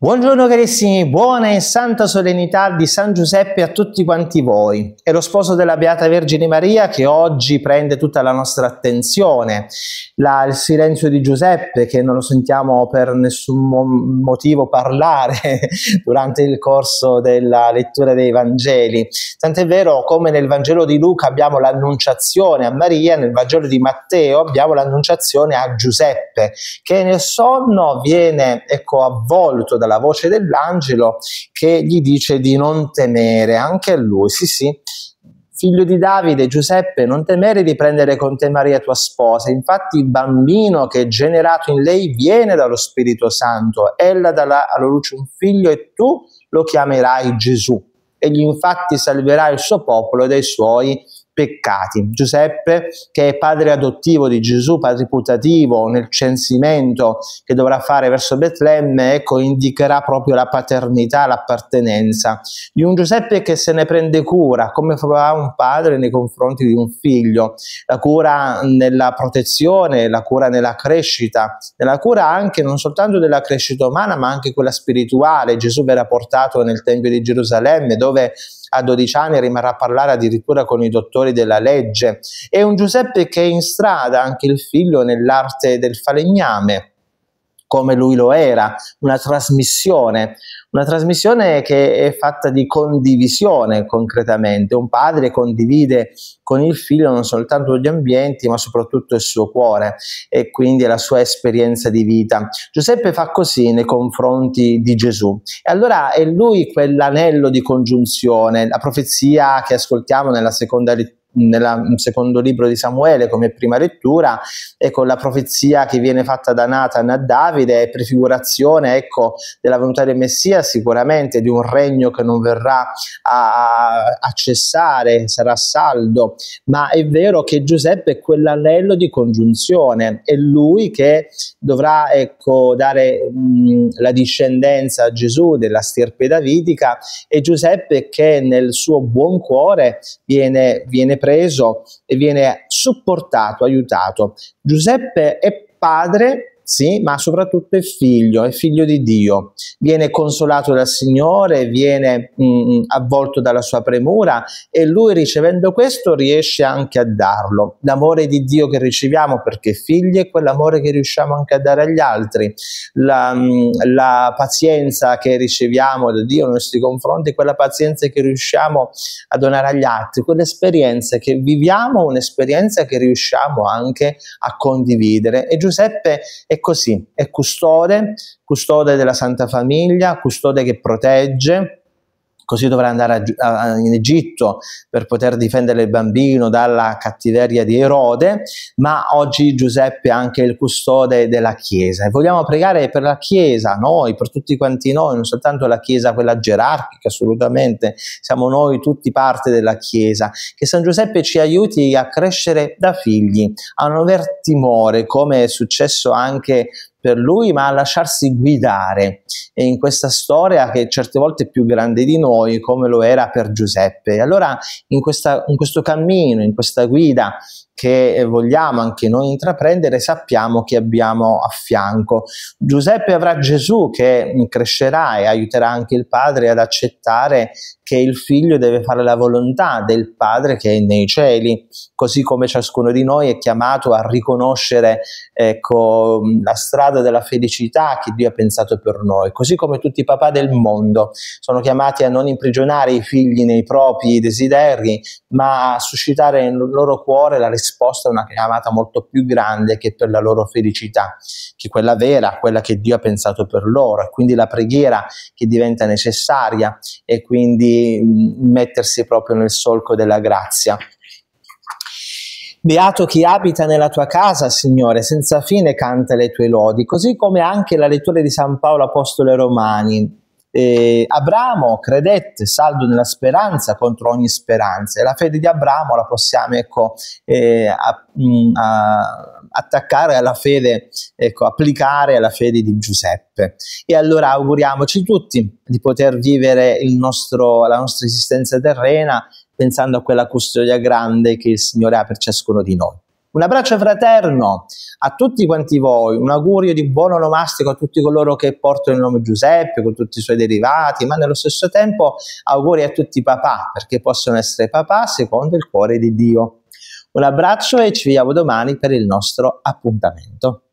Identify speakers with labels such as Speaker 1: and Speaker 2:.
Speaker 1: Buongiorno carissimi, buona e santa solennità di San Giuseppe a tutti quanti voi. È lo sposo della Beata Vergine Maria che oggi prende tutta la nostra attenzione. La, il silenzio di Giuseppe che non lo sentiamo per nessun mo motivo parlare durante il corso della lettura dei Vangeli. Tant'è vero come nel Vangelo di Luca abbiamo l'annunciazione a Maria, nel Vangelo di Matteo abbiamo l'annunciazione a Giuseppe che nel sonno viene ecco, avvolto dalla la voce dell'angelo che gli dice di non temere, anche a lui, sì sì, figlio di Davide, Giuseppe, non temere di prendere con te Maria tua sposa, infatti il bambino che è generato in lei viene dallo Spirito Santo, ella darà alla luce un figlio e tu lo chiamerai Gesù, egli infatti salverà il suo popolo dai suoi peccati. Giuseppe, che è padre adottivo di Gesù, padre putativo nel censimento che dovrà fare verso Betlemme, ecco, indicherà proprio la paternità, l'appartenenza di un Giuseppe che se ne prende cura, come fa un padre nei confronti di un figlio, la cura nella protezione, la cura nella crescita, nella cura anche non soltanto della crescita umana, ma anche quella spirituale. Gesù verrà portato nel Tempio di Gerusalemme, dove a 12 anni rimarrà a parlare addirittura con i dottori della legge, e un Giuseppe che è in strada anche il figlio nell'arte del falegname come lui lo era, una trasmissione, una trasmissione che è fatta di condivisione concretamente. Un padre condivide con il figlio non soltanto gli ambienti, ma soprattutto il suo cuore e quindi la sua esperienza di vita. Giuseppe fa così nei confronti di Gesù. E allora è lui quell'anello di congiunzione, la profezia che ascoltiamo nella seconda lettura nel secondo libro di Samuele come prima lettura e con la profezia che viene fatta da Nathan a Davide è prefigurazione ecco, della volontà del Messia sicuramente di un regno che non verrà a, a cessare, sarà saldo, ma è vero che Giuseppe è quell'anello di congiunzione, è lui che dovrà ecco, dare mh, la discendenza a Gesù della stirpe davidica e Giuseppe che nel suo buon cuore viene, viene preso preso e viene supportato, aiutato. Giuseppe è padre ragazzi, ma soprattutto è figlio, è figlio di Dio, viene consolato dal Signore, viene mh, mm, mm, avvolto dalla sua premura e lui ricevendo questo riesce anche a darlo. L'amore di Dio che riceviamo perché figli è quell'amore che riusciamo anche a dare agli altri, la, mh, mm, la pazienza che riceviamo da Dio nei nostri confronti, quella pazienza che riusciamo a donare agli altri, quell'esperienza che viviamo, un'esperienza che riusciamo anche a condividere. E Giuseppe è è così, è custode, custode della Santa Famiglia, custode che protegge, così dovrà andare a, a, in Egitto per poter difendere il bambino dalla cattiveria di Erode, ma oggi Giuseppe è anche il custode della Chiesa e vogliamo pregare per la Chiesa, noi, per tutti quanti noi, non soltanto la Chiesa quella gerarchica, assolutamente, siamo noi tutti parte della Chiesa, che San Giuseppe ci aiuti a crescere da figli, a non aver timore, come è successo anche per lui, ma a lasciarsi guidare e in questa storia che certe volte è più grande di noi, come lo era per Giuseppe. E allora in, questa, in questo cammino, in questa guida che vogliamo anche noi intraprendere, sappiamo chi abbiamo a fianco. Giuseppe avrà Gesù che crescerà e aiuterà anche il padre ad accettare che il figlio deve fare la volontà del padre che è nei cieli, così come ciascuno di noi è chiamato a riconoscere ecco, la strada strada della felicità che Dio ha pensato per noi, così come tutti i papà del mondo sono chiamati a non imprigionare i figli nei propri desideri, ma a suscitare nel loro cuore la risposta a una chiamata molto più grande che per la loro felicità, che quella vera, quella che Dio ha pensato per loro, e quindi la preghiera che diventa necessaria e quindi mm, mettersi proprio nel solco della grazia. Beato chi abita nella tua casa, Signore, senza fine canta le tue lodi, così come anche la lettura di San Paolo Apostolo ai Romani. Eh, Abramo credette, saldo nella speranza contro ogni speranza, e la fede di Abramo la possiamo ecco, eh, a, mm, a, attaccare alla fede, ecco, applicare alla fede di Giuseppe. E allora auguriamoci tutti di poter vivere nostro, la nostra esistenza terrena pensando a quella custodia grande che il Signore ha per ciascuno di noi. Un abbraccio fraterno a tutti quanti voi, un augurio di buon onomastico a tutti coloro che portano il nome Giuseppe, con tutti i suoi derivati, ma nello stesso tempo auguri a tutti i papà, perché possono essere papà secondo il cuore di Dio. Un abbraccio e ci vediamo domani per il nostro appuntamento.